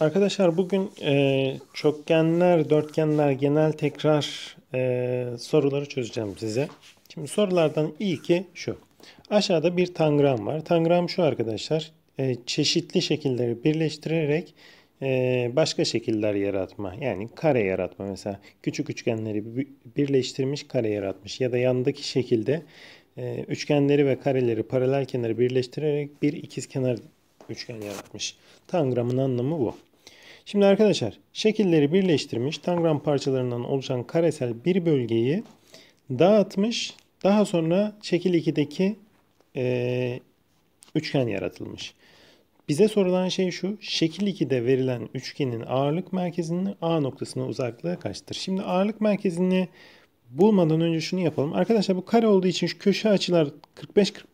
Arkadaşlar bugün e, çokgenler, dörtgenler, genel tekrar e, soruları çözeceğim size. Şimdi sorulardan ilki şu. Aşağıda bir tangram var. Tangram şu arkadaşlar. E, çeşitli şekilleri birleştirerek e, başka şekiller yaratma. Yani kare yaratma mesela. Küçük üçgenleri birleştirmiş kare yaratmış. Ya da yandaki şekilde e, üçgenleri ve kareleri paralel kenarı birleştirerek bir ikiz kenar üçgen yaratmış. Tangramın anlamı bu. Şimdi arkadaşlar şekilleri birleştirmiş tangram parçalarından oluşan karesel bir bölgeyi dağıtmış. Daha sonra şekil 2'deki e, üçgen yaratılmış. Bize sorulan şey şu. Şekil 2'de verilen üçgenin ağırlık merkezinin A noktasına uzaklığı kaçtır? Şimdi ağırlık merkezini bulmadan önce şunu yapalım. Arkadaşlar bu kare olduğu için şu köşe açılar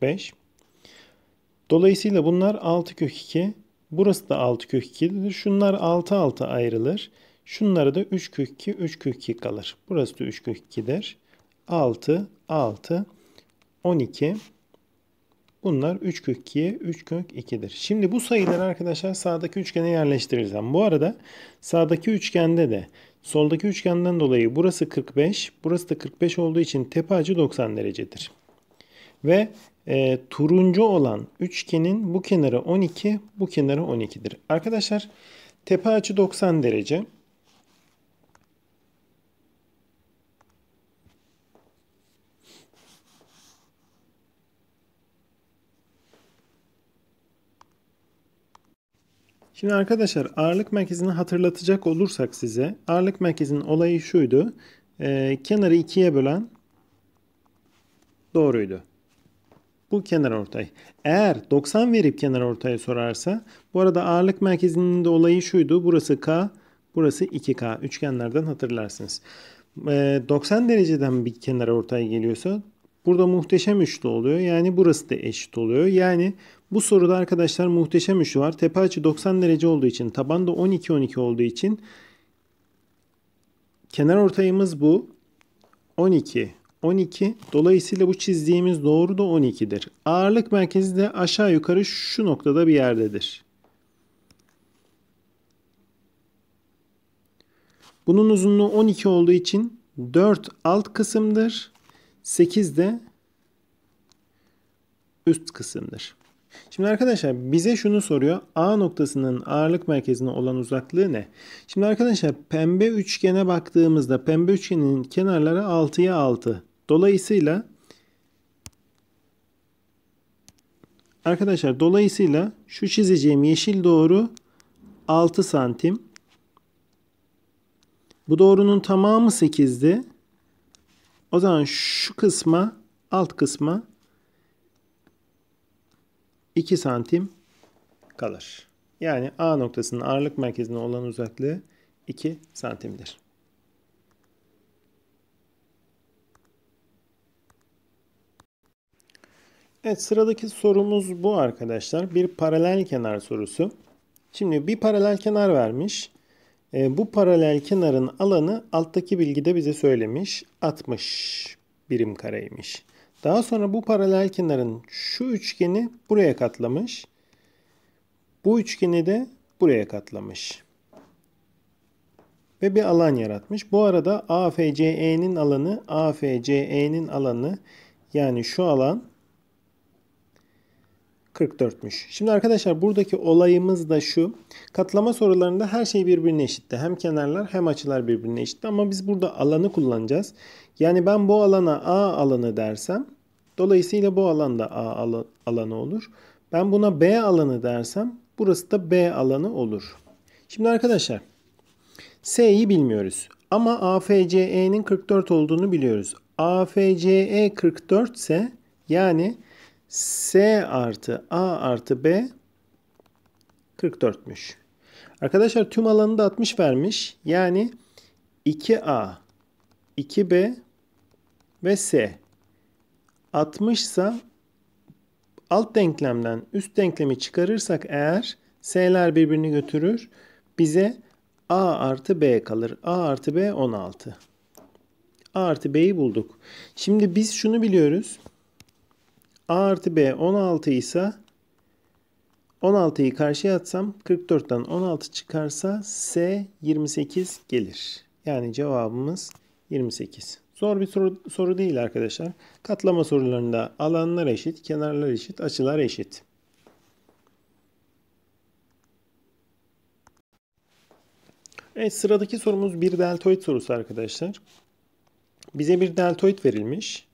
45-45. Dolayısıyla bunlar 6 kök 2. Burası da 6 kök 2'dir. Şunlar 6 6 ayrılır. Şunları da 3 kök 2 3 kök 2 kalır. Burası da 3 kök 2'dir. 6 6 12 Bunlar 3 kök 2'ye 3 kök 2'dir. Şimdi bu sayıları arkadaşlar sağdaki üçgene yerleştireceğim. Bu arada sağdaki üçgende de soldaki üçgenden dolayı burası 45, burası da 45 olduğu için tepe açı 90 derecedir ve e, turuncu olan üçgenin bu kenarı 12, bu kenarı 12'dir. Arkadaşlar tepe açı 90 derece. Şimdi arkadaşlar ağırlık merkezini hatırlatacak olursak size ağırlık merkezinin olayı şuydu. E, kenarı ikiye bölen doğruydu bu kenar ortay. Eğer 90 verip kenar ortaya sorarsa bu arada ağırlık merkezinin de olayı şuydu. Burası K, burası 2K. Üçgenlerden hatırlarsınız. 90 ee, dereceden bir kenar ortay geliyorsa burada muhteşem üçlü oluyor. Yani burası da eşit oluyor. Yani bu soruda arkadaşlar muhteşem üçlü var. Tepe açı 90 derece olduğu için taban da 12-12 olduğu için kenar ortayımız bu. 12, 12. Dolayısıyla bu çizdiğimiz doğru da 12'dir. Ağırlık merkezi de aşağı yukarı şu noktada bir yerdedir. Bunun uzunluğu 12 olduğu için 4 alt kısımdır. 8 de üst kısımdır. Şimdi arkadaşlar bize şunu soruyor. A noktasının ağırlık merkezine olan uzaklığı ne? Şimdi arkadaşlar pembe üçgene baktığımızda pembe üçgenin kenarları 6'ya 6. Dolayısıyla Arkadaşlar dolayısıyla şu çizeceğim yeşil doğru 6 santim. Bu doğrunun tamamı 8'di. O zaman şu kısma alt kısma 2 santim kalır. Yani A noktasının ağırlık merkezine olan uzaklığı 2 santimdir. Evet sıradaki sorumuz bu arkadaşlar. Bir paralel kenar sorusu. Şimdi bir paralel kenar vermiş. E, bu paralel kenarın alanı alttaki bilgide bize söylemiş. 60 birim kareymiş. Daha sonra bu paralel kenarın şu üçgeni buraya katlamış. Bu üçgeni de buraya katlamış. Ve bir alan yaratmış. Bu arada AFCE'nin alanı AFCE'nin alanı yani şu alan 44'müş. Şimdi arkadaşlar buradaki olayımız da şu. Katlama sorularında her şey birbirine eşitti. Hem kenarlar hem açılar birbirine eşitti. Ama biz burada alanı kullanacağız. Yani ben bu alana A alanı dersem dolayısıyla bu alanda A alanı olur. Ben buna B alanı dersem burası da B alanı olur. Şimdi arkadaşlar S'yi bilmiyoruz. Ama AFCE'nin 44 olduğunu biliyoruz. AFCE 44 ise yani S artı A artı B 44'müş. Arkadaşlar tüm alanı da 60 vermiş. Yani 2A, 2B ve S. 60 ise alt denklemden üst denklemi çıkarırsak eğer S'ler birbirini götürür. Bize A artı B kalır. A artı B 16. A artı B'yi bulduk. Şimdi biz şunu biliyoruz. A artı B 16 ise 16'yı karşıya atsam 44'ten 16 çıkarsa S 28 gelir. Yani cevabımız 28. Zor bir soru, soru değil arkadaşlar. Katlama sorularında alanlar eşit, kenarlar eşit, açılar eşit. Evet sıradaki sorumuz bir deltoid sorusu arkadaşlar. Bize bir deltoid verilmiş.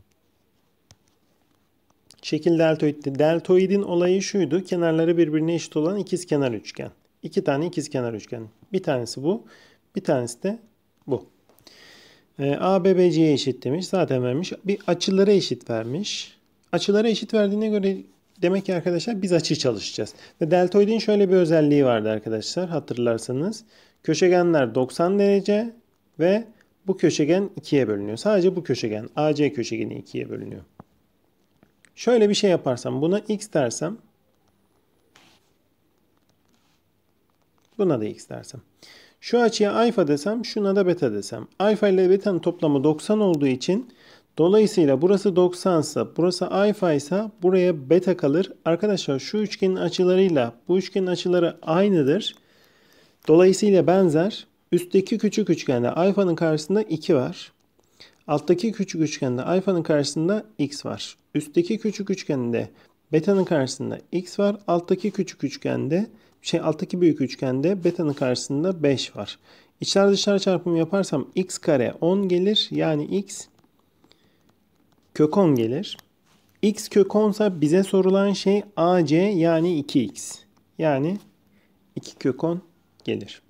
Şekil deltoidti. Deltoidin olayı şuydu. Kenarları birbirine eşit olan ikiz kenar üçgen. İki tane ikiz kenar üçgen. Bir tanesi bu. Bir tanesi de bu. E, A, B, B, C'ye eşit demiş. Zaten vermiş. Bir açılara eşit vermiş. Açılara eşit verdiğine göre demek ki arkadaşlar biz açı çalışacağız. Ve deltoidin şöyle bir özelliği vardı arkadaşlar hatırlarsanız. Köşegenler 90 derece ve bu köşegen 2'ye bölünüyor. Sadece bu köşegen AC köşegeni 2'ye bölünüyor. Şöyle bir şey yaparsam buna x dersem buna da x dersem. Şu açıya alfa desem şuna da beta desem. Alfa ile beta'nın toplamı 90 olduğu için dolayısıyla burası 90 ise burası alfa ise buraya beta kalır. Arkadaşlar şu üçgenin açılarıyla bu üçgenin açıları aynıdır. Dolayısıyla benzer. Üstteki küçük üçgende alfanın karşısında 2 var. Alttaki küçük üçgende alfanın karşısında x var. Üstteki küçük üçgende betanın karşısında x var. Alttaki küçük üçgende şey alttaki büyük üçgende betanın karşısında 5 var. İçler dışlar çarpımı yaparsam x kare 10 gelir. Yani x kök 10 gelir. x kök 10 ise bize sorulan şey ac yani 2x. Yani 2 kök 10 gelir.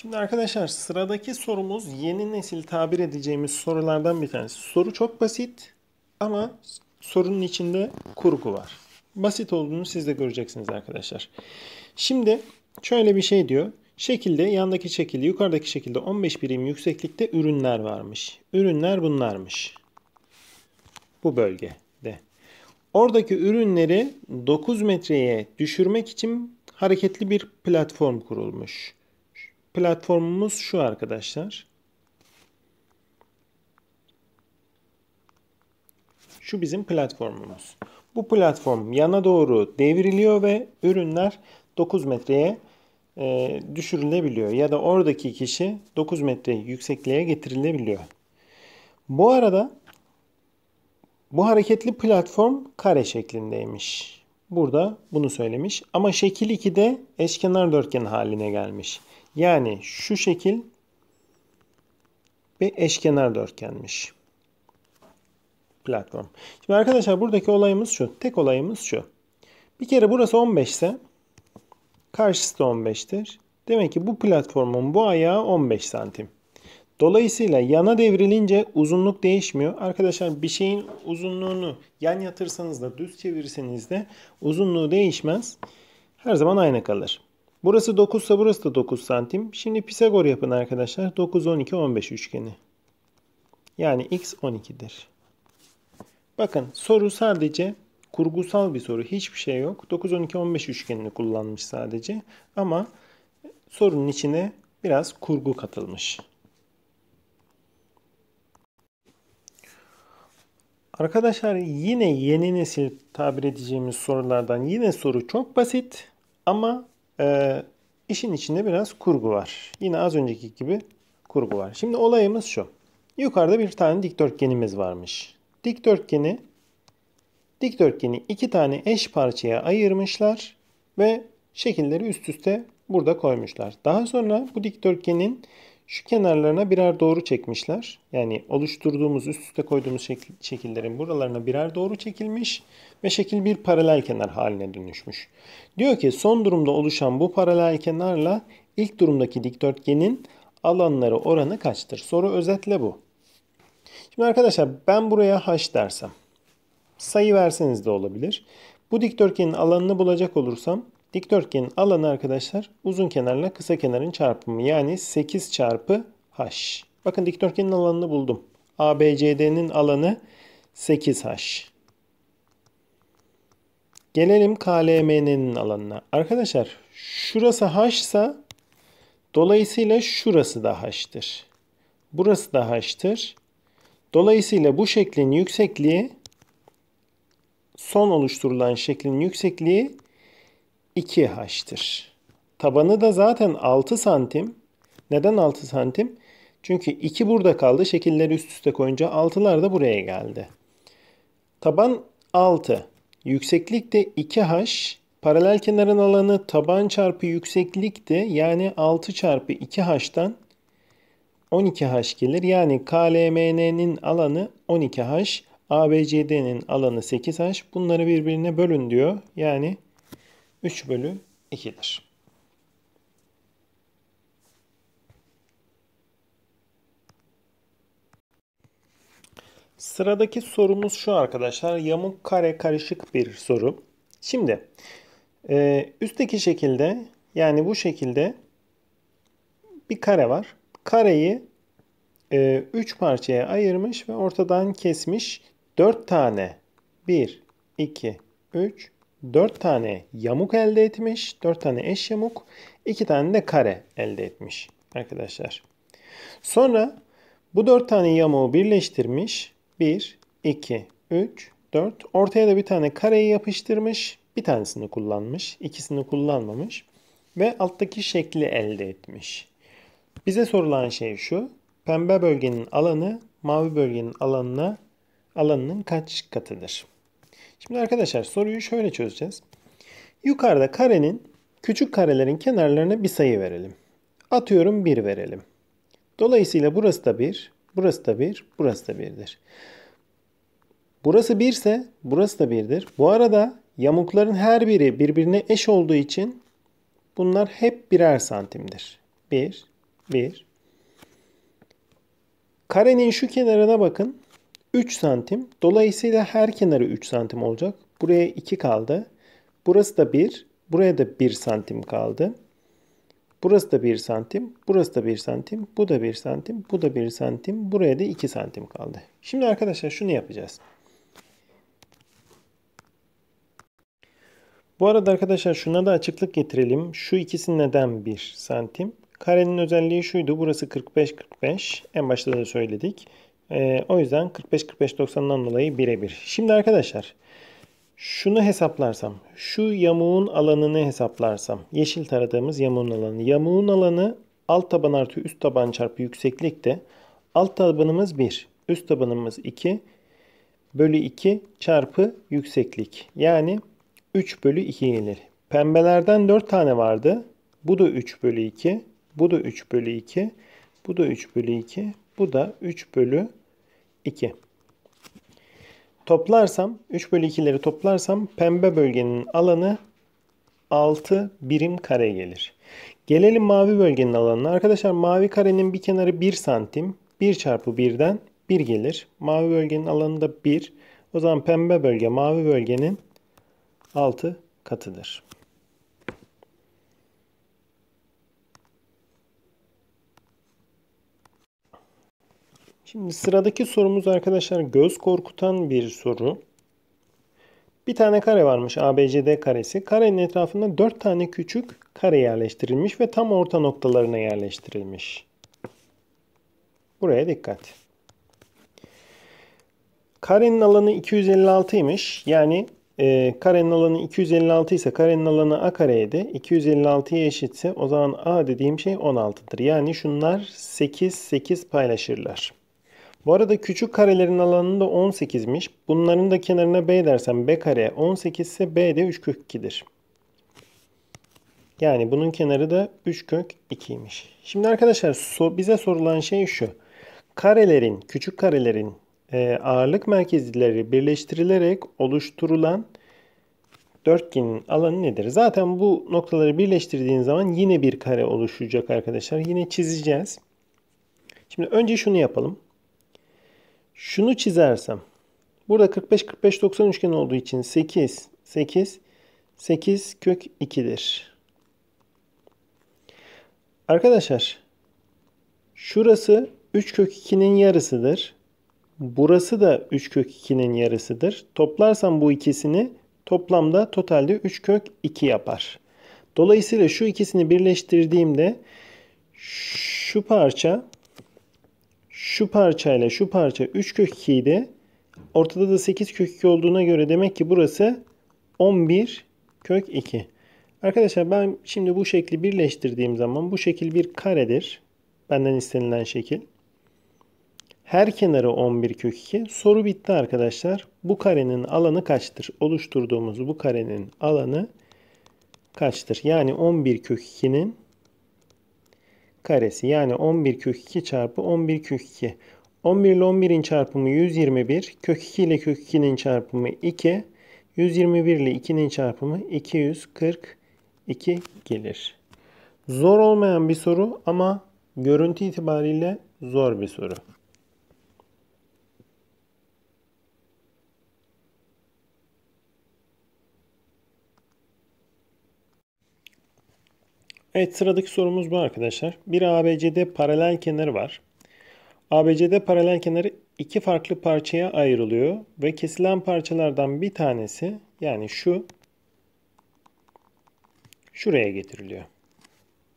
Şimdi arkadaşlar sıradaki sorumuz yeni nesil tabir edeceğimiz sorulardan bir tanesi. Soru çok basit ama sorunun içinde kurgu var. Basit olduğunu siz de göreceksiniz arkadaşlar. Şimdi şöyle bir şey diyor. Şekilde yandaki şekilde yukarıdaki şekilde 15 birim yükseklikte ürünler varmış. Ürünler bunlarmış. Bu bölgede. Oradaki ürünleri 9 metreye düşürmek için hareketli bir platform kurulmuş platformumuz şu arkadaşlar. Şu bizim platformumuz. Bu platform yana doğru devriliyor ve ürünler 9 metreye e, düşürülebiliyor. Ya da oradaki kişi 9 metre yüksekliğe getirilebiliyor. Bu arada bu hareketli platform kare şeklindeymiş. Burada bunu söylemiş. Ama şekil 2'de eşkenar dörtgen haline gelmiş. Yani şu şekil bir eşkenar dörtgenmiş. Platform. Şimdi arkadaşlar buradaki olayımız şu. Tek olayımız şu. Bir kere burası 15 ise karşısı da 15'tir. Demek ki bu platformun bu ayağı 15 santim. Dolayısıyla yana devrilince uzunluk değişmiyor. Arkadaşlar bir şeyin uzunluğunu yan yatırsanız da düz çevirirseniz de uzunluğu değişmez. Her zaman aynı kalır. Burası 9 ise burası da 9 santim. Şimdi Pisagor yapın arkadaşlar. 9, 12, 15 üçgeni. Yani x 12'dir. Bakın soru sadece kurgusal bir soru. Hiçbir şey yok. 9, 12, 15 üçgenini kullanmış sadece. Ama sorunun içine biraz kurgu katılmış. Arkadaşlar yine yeni nesil tabir edeceğimiz sorulardan yine soru çok basit ama ee, işin içinde biraz kurgu var. Yine az önceki gibi kurgu var. Şimdi olayımız şu. Yukarıda bir tane dikdörtgenimiz varmış. Dikdörtgeni dikdörtgeni iki tane eş parçaya ayırmışlar ve şekilleri üst üste burada koymuşlar. Daha sonra bu dikdörtgenin şu kenarlarına birer doğru çekmişler. Yani oluşturduğumuz üst üste koyduğumuz şekil, şekillerin buralarına birer doğru çekilmiş ve şekil bir paralel kenar haline dönüşmüş. Diyor ki son durumda oluşan bu paralel kenarla ilk durumdaki dikdörtgenin alanları oranı kaçtır? Soru özetle bu. Şimdi arkadaşlar ben buraya h dersem sayı verseniz de olabilir. Bu dikdörtgenin alanını bulacak olursam Dikdörtgenin alanı arkadaşlar uzun kenarla kısa kenarın çarpımı yani 8 çarpı h. Bakın dikdörtgenin alanını buldum. ABCD'nin alanı 8h. Gelelim KLMN'nin alanına. Arkadaşlar şurası h ise dolayısıyla şurası da h'tır. Burası da h'tır. Dolayısıyla bu şeklin yüksekliği son oluşturulan şeklin yüksekliği 2H'tir. Tabanı da zaten 6 santim. Neden 6 santim? Çünkü 2 burada kaldı. Şekilleri üst üste koyunca 6'lar da buraya geldi. Taban 6. Yükseklik de 2 haş. Paralel kenarın alanı taban çarpı yükseklik de yani 6 çarpı 2 haştan 12 haş gelir. Yani KLMN'nin alanı 12 haş, ABCD'nin alanı 8 haş. Bunları birbirine bölün diyor. Yani 3 bölü 2'dir. Sıradaki sorumuz şu arkadaşlar. Yamuk kare karışık bir soru. Şimdi e, üstteki şekilde yani bu şekilde bir kare var. Kareyi 3 e, üç parçaya ayırmış ve ortadan kesmiş. 4 tane 1, 2, 3, 4 tane yamuk elde etmiş. 4 tane eş yamuk. 2 tane de kare elde etmiş arkadaşlar. Sonra bu 4 tane yamuğu birleştirmiş. 1, 2, 3, 4. Ortaya da bir tane kareyi yapıştırmış. Bir tanesini kullanmış. ikisini kullanmamış. Ve alttaki şekli elde etmiş. Bize sorulan şey şu. Pembe bölgenin alanı mavi bölgenin alanına alanının kaç katıdır? Şimdi arkadaşlar soruyu şöyle çözeceğiz. Yukarıda karenin küçük karelerin kenarlarına bir sayı verelim. Atıyorum 1 verelim. Dolayısıyla burası da 1, burası da 1, burası da 1'dir. Burası 1 ise burası da 1'dir. Bu arada yamukların her biri birbirine eş olduğu için bunlar hep birer santimdir. 1, 1. Karenin şu kenarına bakın. 3 santim. Dolayısıyla her kenarı 3 santim olacak. Buraya 2 kaldı. Burası da 1. Buraya da 1 santim kaldı. Burası da 1 santim, burası da 1 santim, bu da 1 santim, bu da 1 santim, buraya da 2 santim kaldı. Şimdi arkadaşlar şunu yapacağız. Bu arada arkadaşlar şuna da açıklık getirelim. Şu ikisi neden 1 santim? Karenin özelliği şuydu. Burası 45-45. En başta da söyledik. Ee, o yüzden 45-45-90'dan dolayı birebir. Şimdi arkadaşlar şunu hesaplarsam, şu yamuğun alanını hesaplarsam, yeşil taradığımız yamuğun alanı. Yamuğun alanı alt taban artı üst taban çarpı yükseklikte. Alt tabanımız 1, üst tabanımız 2, bölü 2 çarpı yükseklik. Yani 3 bölü 2 gelir. Pembelerden 4 tane vardı. Bu da 3 bölü 2. Bu da 3 bölü 2. Bu da 3 bölü 2. Bu da 3 bölü 2. Toplarsam 3 bölü 2'leri toplarsam pembe bölgenin alanı 6 birim kare gelir. Gelelim mavi bölgenin alanına. Arkadaşlar mavi karenin bir kenarı 1 santim. 1 çarpı 1'den 1 gelir. Mavi bölgenin alanı da 1. O zaman pembe bölge mavi bölgenin 6 katıdır. Şimdi sıradaki sorumuz arkadaşlar göz korkutan bir soru. Bir tane kare varmış ABCD karesi. Karenin etrafında 4 tane küçük kare yerleştirilmiş ve tam orta noktalarına yerleştirilmiş. Buraya dikkat. Karenin alanı 256'ymış. Yani e, karenin alanı 256 ise karenin alanı a kareydi. 256'ya eşitse o zaman a dediğim şey 16'dır. Yani şunlar 8 8 paylaşırlar. Bu arada küçük karelerin alanında 18'miş. Bunların da kenarına b dersem b kare 18 ise b de 3 kök 2'dir. Yani bunun kenarı da 3 kök 2'ymiş. Şimdi arkadaşlar so bize sorulan şey şu. Karelerin, küçük karelerin e, ağırlık merkezleri birleştirilerek oluşturulan dörtgenin alanı nedir? Zaten bu noktaları birleştirdiğin zaman yine bir kare oluşacak arkadaşlar. Yine çizeceğiz. Şimdi önce şunu yapalım. Şunu çizersem. Burada 45-45-90 üçgen olduğu için 8, 8, 8 kök 2'dir. Arkadaşlar şurası 3 kök 2'nin yarısıdır. Burası da 3 kök 2'nin yarısıdır. Toplarsam bu ikisini toplamda totalde 3 kök 2 yapar. Dolayısıyla şu ikisini birleştirdiğimde şu parça şu parçayla şu parça 3 kök 2 idi. Ortada da 8 kök 2 olduğuna göre demek ki burası 11 kök 2. Arkadaşlar ben şimdi bu şekli birleştirdiğim zaman bu şekil bir karedir. Benden istenilen şekil. Her kenarı 11 kök 2. Soru bitti arkadaşlar. Bu karenin alanı kaçtır? Oluşturduğumuz bu karenin alanı kaçtır? Yani 11 kök 2'nin karesi yani 11 kök 2 çarpı 11 kök 2. 11 ile 11'in çarpımı 121. Kök 2 ile kök 2'nin çarpımı 2. 121 ile 2'nin çarpımı 242 gelir. Zor olmayan bir soru ama görüntü itibariyle zor bir soru. Evet sıradaki sorumuz bu arkadaşlar. Bir ABCD paralel kenarı var. ABCD paralel kenarı iki farklı parçaya ayrılıyor ve kesilen parçalardan bir tanesi yani şu şuraya getiriliyor.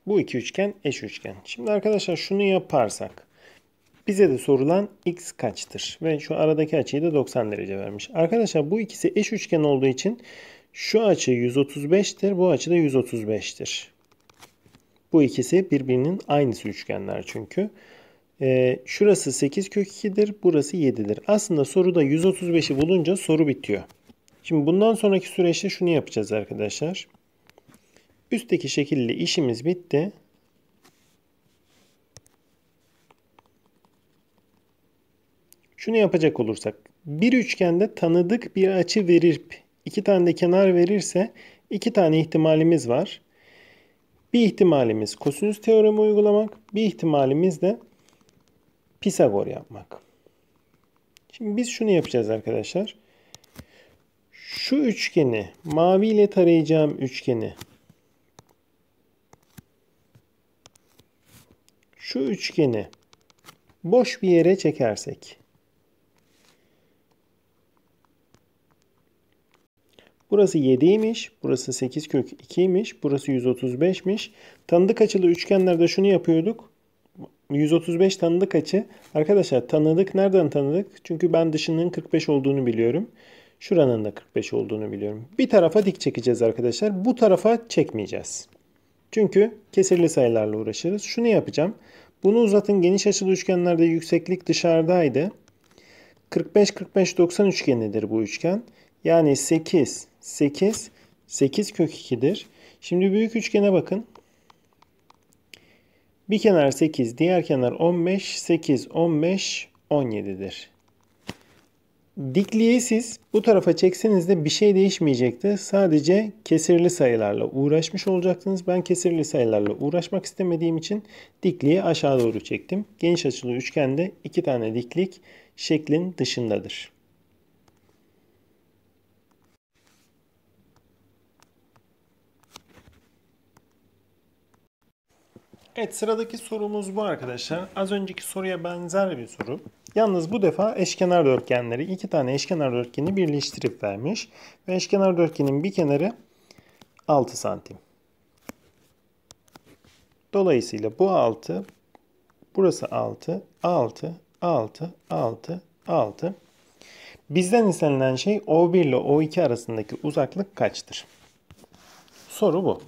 Bu iki üçgen eş üçgen. Şimdi arkadaşlar şunu yaparsak bize de sorulan x kaçtır? Ve şu aradaki açıyı da 90 derece vermiş. Arkadaşlar bu ikisi eş üçgen olduğu için şu açı 135'tir, bu açı da 135'tir. Bu ikisi birbirinin aynısı üçgenler çünkü. Ee, şurası 8 kök 2'dir. Burası 7'dir. Aslında soruda 135'i bulunca soru bitiyor. Şimdi bundan sonraki süreçte şunu yapacağız arkadaşlar. Üstteki şekilde işimiz bitti. Şunu yapacak olursak bir üçgende tanıdık bir açı verip iki tane de kenar verirse iki tane ihtimalimiz var. Bir ihtimalimiz kosinüs teoremi uygulamak, bir ihtimalimiz de Pisagor yapmak. Şimdi biz şunu yapacağız arkadaşlar. Şu üçgeni mavi ile tarayacağım üçgeni şu üçgeni boş bir yere çekersek Burası 7'ymiş, burası 8 kök 2'ymiş, burası 135'miş. Tanıdık açılı üçgenlerde şunu yapıyorduk. 135 tanıdık açı. Arkadaşlar tanıdık nereden tanıdık? Çünkü ben dışının 45 olduğunu biliyorum. Şuranın da 45 olduğunu biliyorum. Bir tarafa dik çekeceğiz arkadaşlar. Bu tarafa çekmeyeceğiz. Çünkü kesirli sayılarla uğraşırız. Şunu yapacağım. Bunu uzatın geniş açılı üçgenlerde yükseklik dışarıdaydı. 45-45-90 üçgenidir bu üçgen. Yani 8, 8. 8 kök 2'dir. Şimdi büyük üçgene bakın. Bir kenar 8, diğer kenar 15, 8, 15, 17'dir. Dikliği siz bu tarafa çekseniz de bir şey değişmeyecekti. Sadece kesirli sayılarla uğraşmış olacaktınız. Ben kesirli sayılarla uğraşmak istemediğim için dikliği aşağı doğru çektim. Geniş açılı üçgende iki tane diklik şeklin dışındadır. Evet sıradaki sorumuz bu arkadaşlar. Az önceki soruya benzer bir soru. Yalnız bu defa eşkenar dörtgenleri iki tane eşkenar dörtgeni birleştirip vermiş. Ve eşkenar dörtgenin bir kenarı 6 santim. Dolayısıyla bu 6, burası 6, 6, 6, 6, 6. Bizden istenilen şey O1 ile O2 arasındaki uzaklık kaçtır? Soru bu.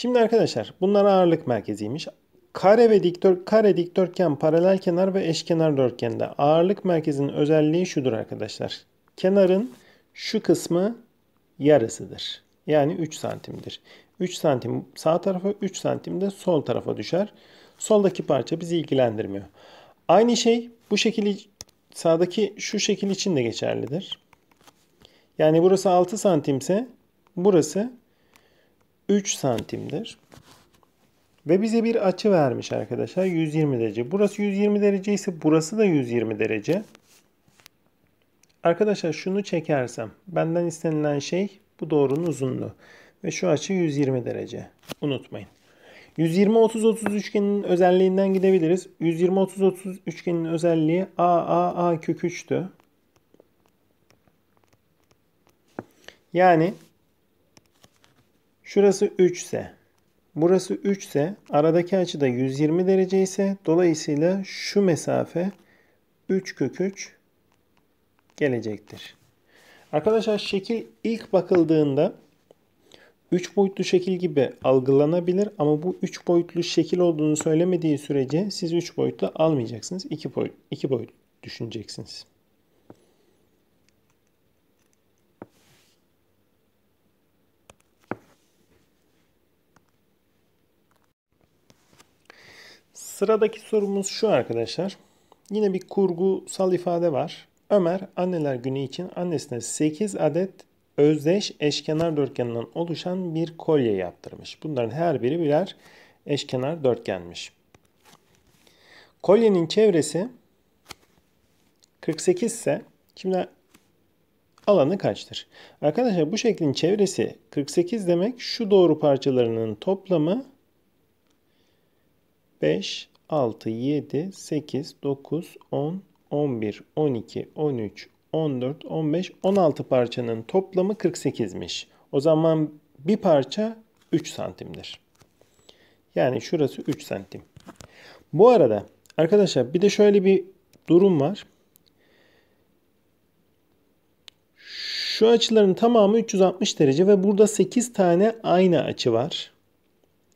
Şimdi arkadaşlar bunlar ağırlık merkeziymiş. Kare ve dikdört, kare dikdörtgen, paralel kenar ve eşkenar dörtgende ağırlık merkezinin özelliği şudur arkadaşlar. Kenarın şu kısmı yarısıdır. Yani 3 santimdir. 3 santim sağ tarafa, 3 santim de sol tarafa düşer. Soldaki parça bizi ilgilendirmiyor. Aynı şey bu şekil sağdaki şu şekil için de geçerlidir. Yani burası 6 santimse burası 3 santimdir. Ve bize bir açı vermiş arkadaşlar 120 derece. Burası 120 derece ise burası da 120 derece. Arkadaşlar şunu çekersem benden istenilen şey bu doğrunun uzunluğu. Ve şu açı 120 derece. Unutmayın. 120-30-30 üçgenin özelliğinden gidebiliriz. 120-30-30 üçgenin özelliği AAA kök 3'tü. Yani Şurası 3 ise burası 3 ise aradaki açı da 120 derece ise dolayısıyla şu mesafe 3 kök 3 gelecektir. Arkadaşlar şekil ilk bakıldığında 3 boyutlu şekil gibi algılanabilir ama bu 3 boyutlu şekil olduğunu söylemediği sürece siz 3 boyutlu almayacaksınız. 2 boyut, 2 boyut düşüneceksiniz. Sıradaki sorumuz şu arkadaşlar. Yine bir kurgusal ifade var. Ömer anneler günü için annesine 8 adet özdeş eşkenar dörtgenden oluşan bir kolye yaptırmış. Bunların her biri birer eşkenar dörtgenmiş. Kolyenin çevresi 48 ise şimdi alanı kaçtır? Arkadaşlar bu şeklin çevresi 48 demek şu doğru parçalarının toplamı 5, 6, 7, 8, 9, 10, 11, 12, 13, 14, 15, 16 parçanın toplamı 48'miş. O zaman bir parça 3 santimdir. Yani şurası 3 santim. Bu arada arkadaşlar bir de şöyle bir durum var. Şu açıların tamamı 360 derece ve burada 8 tane aynı açı var.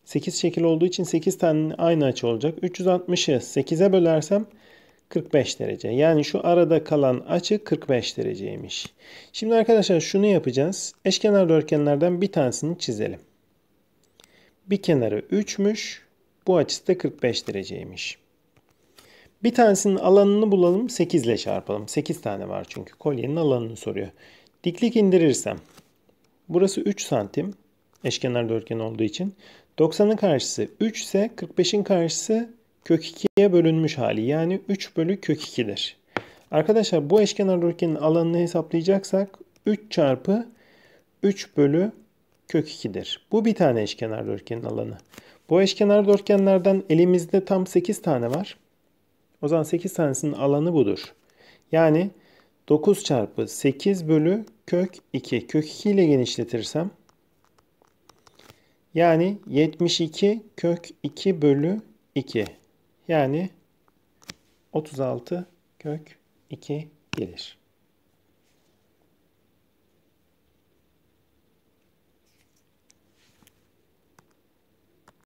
8 şekil olduğu için 8 tane aynı açı olacak. 360'ı 8'e bölersem 45 derece. Yani şu arada kalan açı 45 dereceymiş. Şimdi arkadaşlar şunu yapacağız. Eşkenar dörtgenlerden bir tanesini çizelim. Bir kenarı 3'müş. Bu açısı da 45 dereceymiş. Bir tanesinin alanını bulalım 8 ile çarpalım. 8 tane var çünkü kolyenin alanını soruyor. Diklik indirirsem burası 3 santim eşkenar dörtgen olduğu için 90'ın karşısı 3 ise 45'in karşısı kök 2'ye bölünmüş hali. Yani 3 bölü kök 2'dir. Arkadaşlar bu eşkenar dörtgenin alanını hesaplayacaksak 3 çarpı 3 bölü kök 2'dir. Bu bir tane eşkenar dörtgenin alanı. Bu eşkenar dörtgenlerden elimizde tam 8 tane var. O zaman 8 tanesinin alanı budur. Yani 9 çarpı 8 bölü kök 2. Kök 2 ile genişletirsem yani 72 kök 2 bölü 2. Yani 36 kök 2 gelir.